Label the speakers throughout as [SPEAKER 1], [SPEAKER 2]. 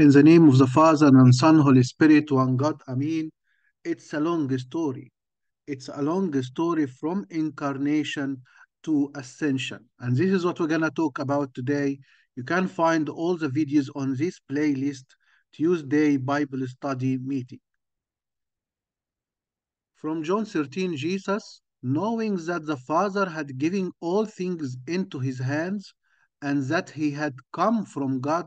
[SPEAKER 1] In the name of the Father and Son, Holy Spirit, one God, Amen. It's a long story. It's a long story from incarnation to ascension. And this is what we're going to talk about today. You can find all the videos on this playlist Tuesday Bible study meeting. From John 13, Jesus, knowing that the Father had given all things into his hands and that he had come from God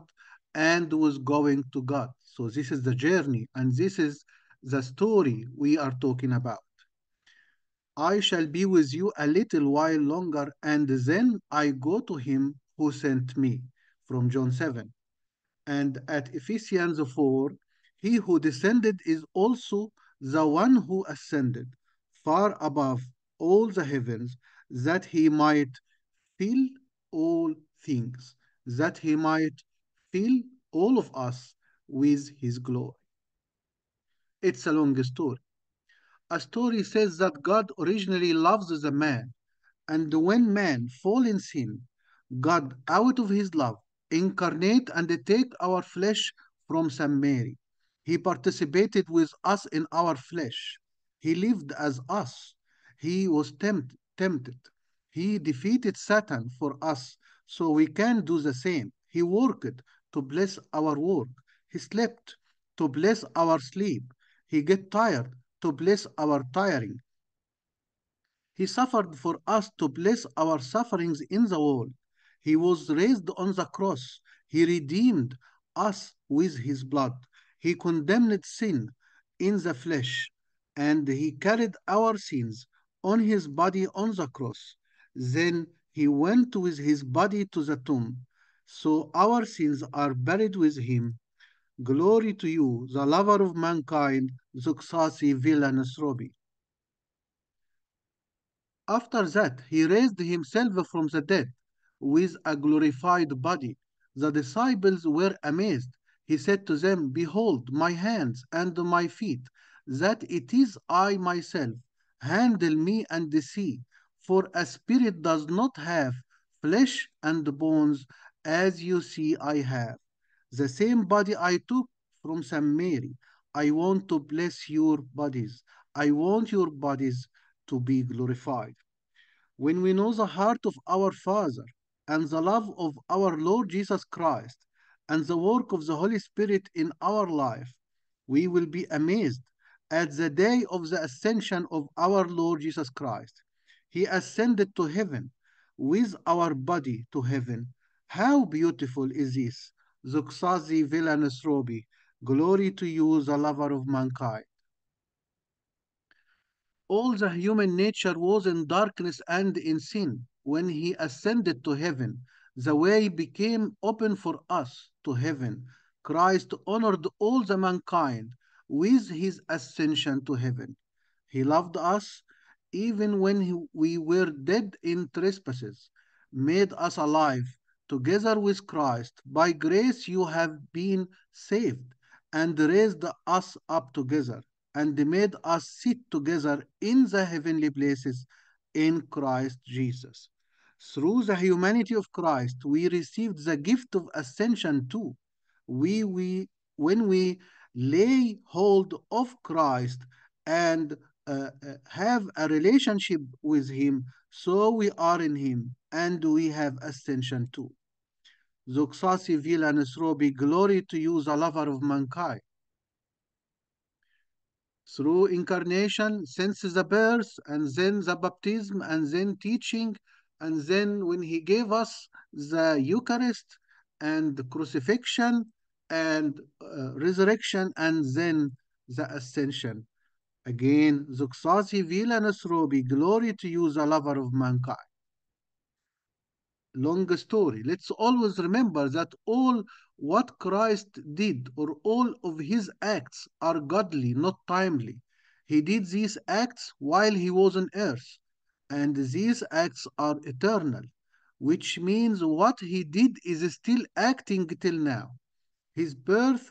[SPEAKER 1] and was going to God. So this is the journey and this is the story we are talking about. I shall be with you a little while longer and then I go to him who sent me from John 7. And at Ephesians 4, he who descended is also the one who ascended far above all the heavens that he might fill all things, that he might fill all of us with his glory. It's a long story. A story says that God originally loves the man, and when man falls in sin, God, out of his love, incarnate and take our flesh from St. Mary. He participated with us in our flesh. He lived as us. He was tempt, tempted. He defeated Satan for us, so we can do the same. He worked to bless our work. He slept to bless our sleep. He get tired to bless our tiring. He suffered for us to bless our sufferings in the world. He was raised on the cross. He redeemed us with his blood. He condemned sin in the flesh, and he carried our sins on his body on the cross. Then he went with his body to the tomb. So our sins are buried with him. Glory to you, the lover of mankind, Zuxasi Vilanasrobi. After that, he raised himself from the dead with a glorified body. The disciples were amazed. He said to them, Behold, my hands and my feet, that it is I myself. Handle me and see, for a spirit does not have flesh and bones as you see, I have the same body I took from St. Mary. I want to bless your bodies. I want your bodies to be glorified. When we know the heart of our Father and the love of our Lord Jesus Christ and the work of the Holy Spirit in our life, we will be amazed at the day of the ascension of our Lord Jesus Christ. He ascended to heaven with our body to heaven how beautiful is this, Zuxazi villainous Robi, glory to you, the lover of mankind. All the human nature was in darkness and in sin. When he ascended to heaven, the way became open for us to heaven. Christ honored all the mankind with his ascension to heaven. He loved us even when we were dead in trespasses, made us alive together with Christ. By grace you have been saved and raised us up together and made us sit together in the heavenly places in Christ Jesus. Through the humanity of Christ, we received the gift of ascension too. We, we, when we lay hold of Christ and uh, uh, have a relationship with him so we are in him and we have ascension too Zuksasi Vila Nesrobi, glory to you, the lover of mankind. Through incarnation, since the birth, and then the baptism, and then teaching, and then when he gave us the Eucharist, and the crucifixion, and uh, resurrection, and then the ascension. Again, Zuksasi Vila Nasrobi, glory to you, the lover of mankind. Long story. Let's always remember that all what Christ did or all of his acts are godly, not timely. He did these acts while he was on earth, and these acts are eternal, which means what he did is still acting till now. His birth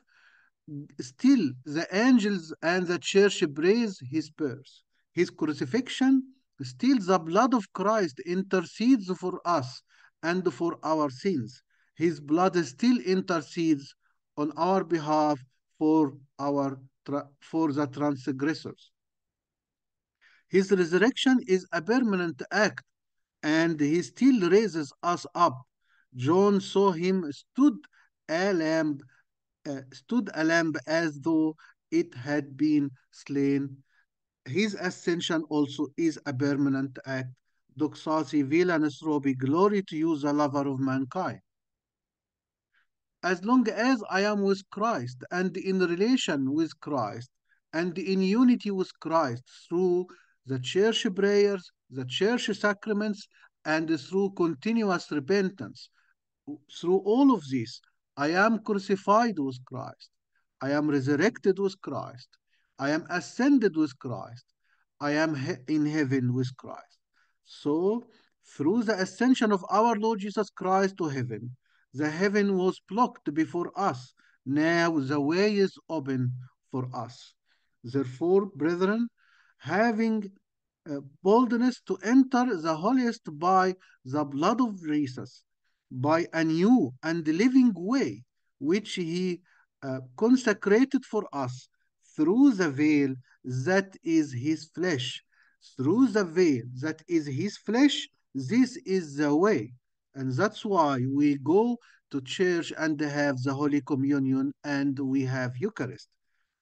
[SPEAKER 1] still the angels and the church praise his birth, his crucifixion. Still, the blood of Christ intercedes for us and for our sins. His blood still intercedes on our behalf for our for the transgressors. His resurrection is a permanent act, and he still raises us up. John saw him stood a lamb uh, stood a lamb as though it had been slain. His ascension also is a permanent act. Doxasi vila nasrobi, glory to you, the lover of mankind. As long as I am with Christ and in relation with Christ and in unity with Christ through the church prayers, the church sacraments, and through continuous repentance, through all of this, I am crucified with Christ. I am resurrected with Christ. I am ascended with Christ. I am he in heaven with Christ. So, through the ascension of our Lord Jesus Christ to heaven, the heaven was blocked before us. Now the way is open for us. Therefore, brethren, having uh, boldness to enter the holiest by the blood of Jesus, by a new and living way, which he uh, consecrated for us through the veil that is his flesh. Through the veil that is his flesh, this is the way. And that's why we go to church and have the Holy Communion and we have Eucharist.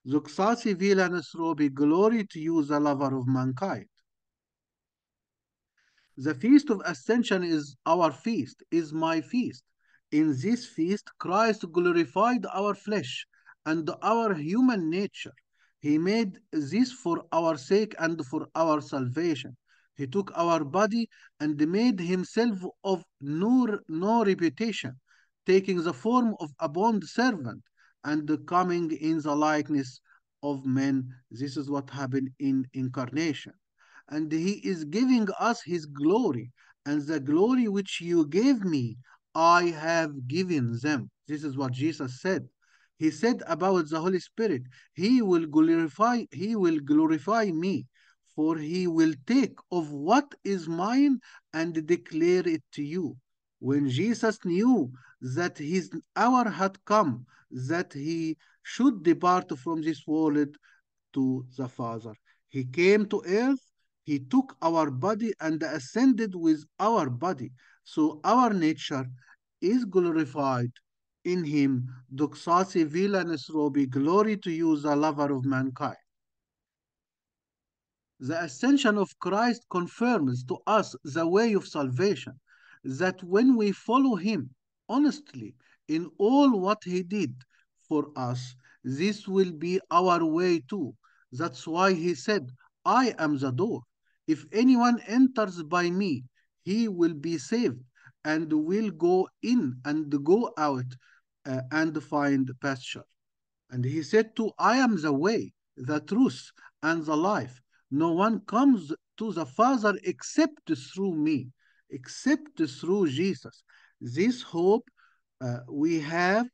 [SPEAKER 1] Zuxasi vila nasrobi, glory to you, the lover of mankind. The feast of ascension is our feast, is my feast. In this feast, Christ glorified our flesh and our human nature. He made this for our sake and for our salvation. He took our body and made himself of no, no reputation, taking the form of a bond servant and coming in the likeness of men. This is what happened in incarnation and he is giving us his glory and the glory which you gave me i have given them this is what jesus said he said about the holy spirit he will glorify he will glorify me for he will take of what is mine and declare it to you when jesus knew that his hour had come that he should depart from this world to the father he came to earth he took our body and ascended with our body. So our nature is glorified in him. Duxasi vilanus robi, glory to you, the lover of mankind. The ascension of Christ confirms to us the way of salvation, that when we follow him honestly in all what he did for us, this will be our way too. That's why he said, I am the door. If anyone enters by me, he will be saved and will go in and go out uh, and find pasture. And he said to, I am the way, the truth, and the life. No one comes to the Father except through me, except through Jesus. This hope uh, we have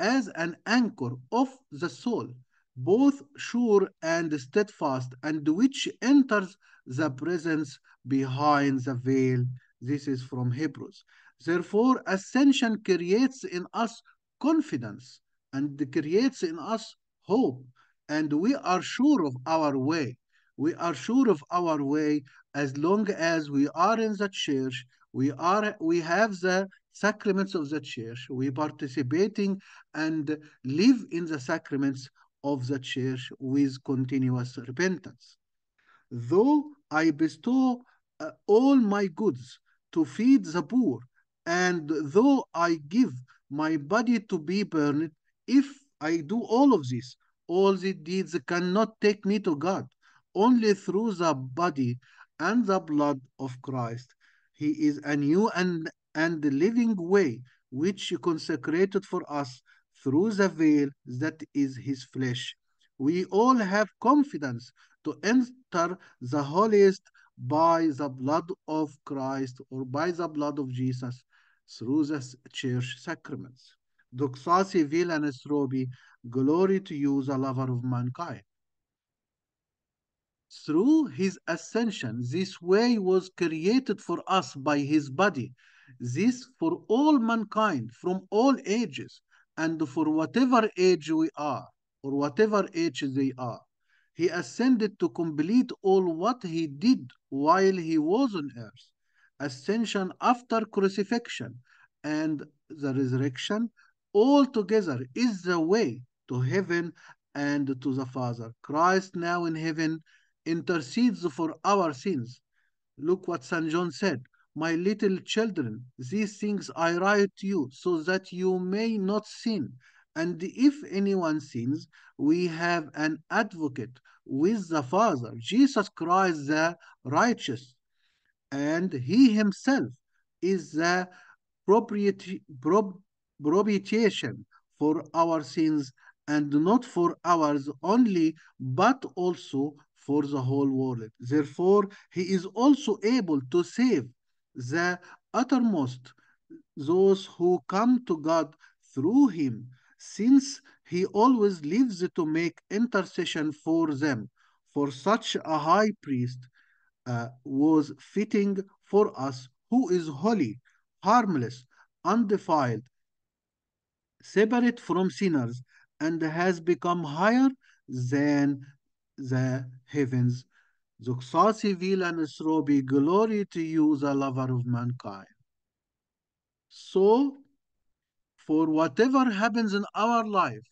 [SPEAKER 1] as an anchor of the soul both sure and steadfast, and which enters the presence behind the veil. This is from Hebrews. Therefore, ascension creates in us confidence and creates in us hope, and we are sure of our way. We are sure of our way as long as we are in the church, we are we have the sacraments of the church, we participating and live in the sacraments of the church with continuous repentance. Though I bestow uh, all my goods to feed the poor, and though I give my body to be burned, if I do all of this, all the deeds cannot take me to God, only through the body and the blood of Christ. He is a new and, and living way which consecrated for us through the veil that is his flesh. We all have confidence to enter the holiest by the blood of Christ or by the blood of Jesus through the church sacraments. Doxasi vil and glory to you, the lover of mankind. Through his ascension, this way was created for us by his body. This for all mankind from all ages and for whatever age we are, or whatever age they are, he ascended to complete all what he did while he was on earth, ascension after crucifixion and the resurrection all together, is the way to heaven and to the Father. Christ now in heaven intercedes for our sins. Look what St. John said my little children, these things I write to you so that you may not sin. And if anyone sins, we have an advocate with the Father, Jesus Christ the righteous. And he himself is the propitiation for our sins, and not for ours only, but also for the whole world. Therefore, he is also able to save the uttermost, those who come to God through him, since he always lives to make intercession for them. For such a high priest uh, was fitting for us who is holy, harmless, undefiled, separate from sinners, and has become higher than the heavens Zuksa sevgili Nesro glory to you, the lover of mankind. So, for whatever happens in our life,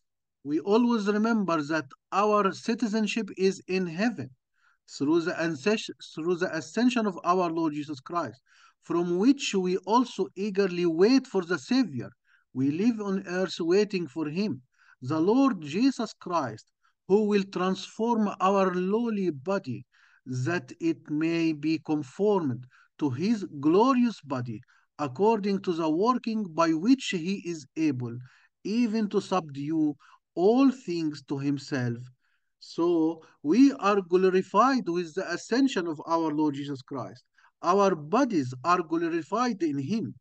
[SPEAKER 1] we always remember that our citizenship is in heaven through the, through the ascension of our Lord Jesus Christ, from which we also eagerly wait for the Savior. We live on earth waiting for him, the Lord Jesus Christ, who will transform our lowly body that it may be conformed to his glorious body, according to the working by which he is able, even to subdue all things to himself. So we are glorified with the ascension of our Lord Jesus Christ. Our bodies are glorified in him.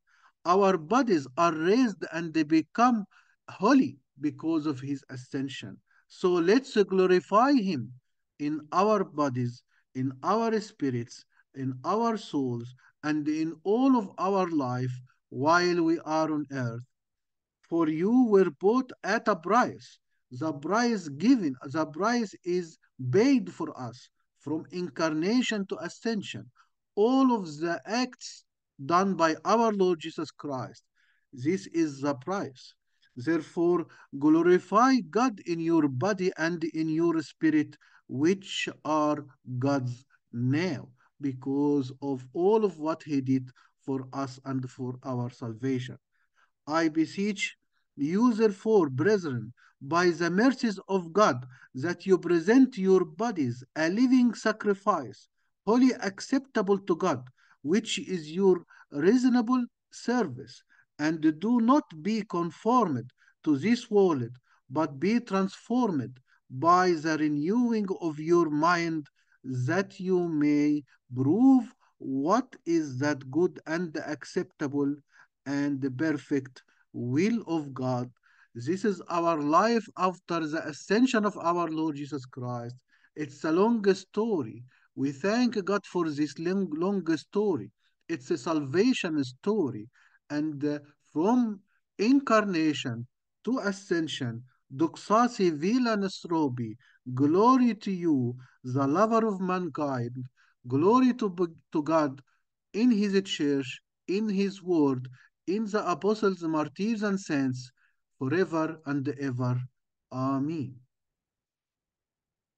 [SPEAKER 1] Our bodies are raised and they become holy because of his ascension. So let's glorify him in our bodies in our spirits, in our souls, and in all of our life while we are on earth. For you were bought at a price. The price given, the price is paid for us from incarnation to ascension. All of the acts done by our Lord Jesus Christ. This is the price. Therefore, glorify God in your body and in your spirit, which are God's now, because of all of what he did for us and for our salvation. I beseech you, therefore, brethren, by the mercies of God, that you present your bodies a living sacrifice, wholly acceptable to God, which is your reasonable service and do not be conformed to this world, but be transformed by the renewing of your mind that you may prove what is that good and acceptable and perfect will of God. This is our life after the ascension of our Lord Jesus Christ. It's a long story. We thank God for this long, long story. It's a salvation story. And uh, from incarnation to ascension, Duksasi Vila Nasrobi, glory to you, the lover of mankind, glory to, to God in his church, in his word, in the apostles, martyrs, and saints, forever and ever. Amen.